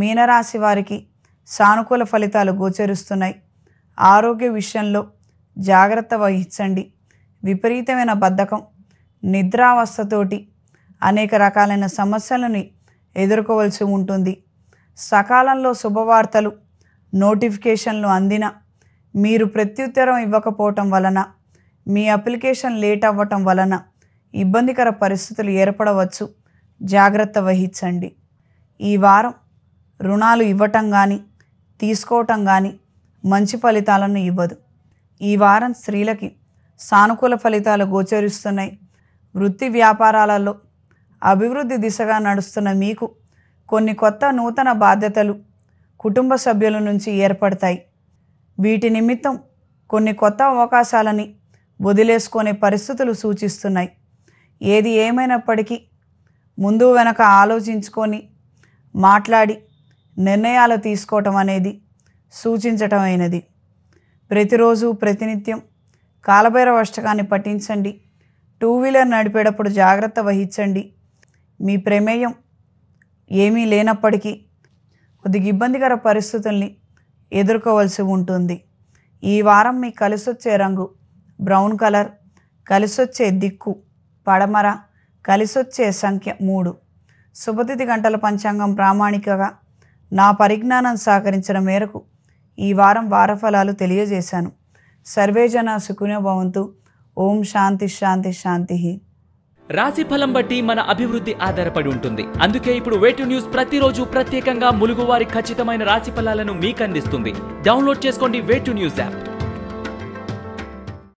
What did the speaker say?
మీనరాశి వారికి సానుకూల ఫలితాలు గోచరిస్తున్నాయి ఆరోగ్య విషయంలో జాగ్రత్త వహించండి విపరీతమైన బద్ధకం నిద్రావస్థతోటి అనేక రకాలైన సమస్యలను ఎదుర్కోవలసి ఉంటుంది సకాలంలో శుభవార్తలు నోటిఫికేషన్లు అందిన మీరు ప్రత్యుత్తరం ఇవ్వకపోవటం వలన మీ అప్లికేషన్ లేట్ అవ్వటం వలన ఇబ్బందికర పరిస్థితులు ఏర్పడవచ్చు జాగ్రత్త వహించండి ఈ వారం రుణాలు ఇవ్వటం కానీ తీసుకోవటం కానీ మంచి ఫలితాలను ఇవ్వదు ఈ వారం స్త్రీలకి సానుకూల ఫలితాలు గోచరిస్తున్నాయి వృత్తి వ్యాపారాలలో అభివృద్ధి దిశగా నడుస్తున్న మీకు కొన్ని కొత్త నూతన బాధ్యతలు కుటుంబ సభ్యుల నుంచి ఏర్పడతాయి వీటి నిమిత్తం కొన్ని కొత్త అవకాశాలని వదిలేసుకునే పరిస్థితులు సూచిస్తున్నాయి ఏది ఏమైనప్పటికీ ముందు వెనక ఆలోచించుకొని మాట్లాడి నిర్ణయాలు తీసుకోవటం అనేది సూచించటమైనది ప్రతిరోజు ప్రతినిత్యం కాలభైరవ అష్టకాన్ని పఠించండి టూ వీలర్ నడిపేటప్పుడు జాగ్రత్త వహించండి మీ ప్రమేయం ఏమీ లేనప్పటికీ కొద్దిగా ఇబ్బందికర పరిస్థితుల్ని ఎదుర్కోవలసి ఉంటుంది ఈ వారం మీ కలిసొచ్చే రంగు బ్రౌన్ కలర్ కలిసొచ్చే దిక్కు పడమర కలిసొచ్చే సంఖ్య మూడు శుభతిథి గంటల పంచాంగం ప్రామాణికగా నా పరిజ్ఞానం సహకరించిన మేరకు ఈ వారం వారఫలాలు తెలియజేశాను సర్వేజన భవంతు ఓం శాంతి శాంతి శాంతి రాశి ఫలం బట్టి మన అభివృద్ధి ఆధారపడి ఉంటుంది అందుకే ఇప్పుడు వేటు న్యూస్ ప్రతిరోజు ప్రత్యేకంగా ములుగువారి ఖచ్చితమైన రాశి ఫలాలను మీకు అందిస్తుంది డౌన్లోడ్ చేసుకోండి వేటు న్యూస్ యాప్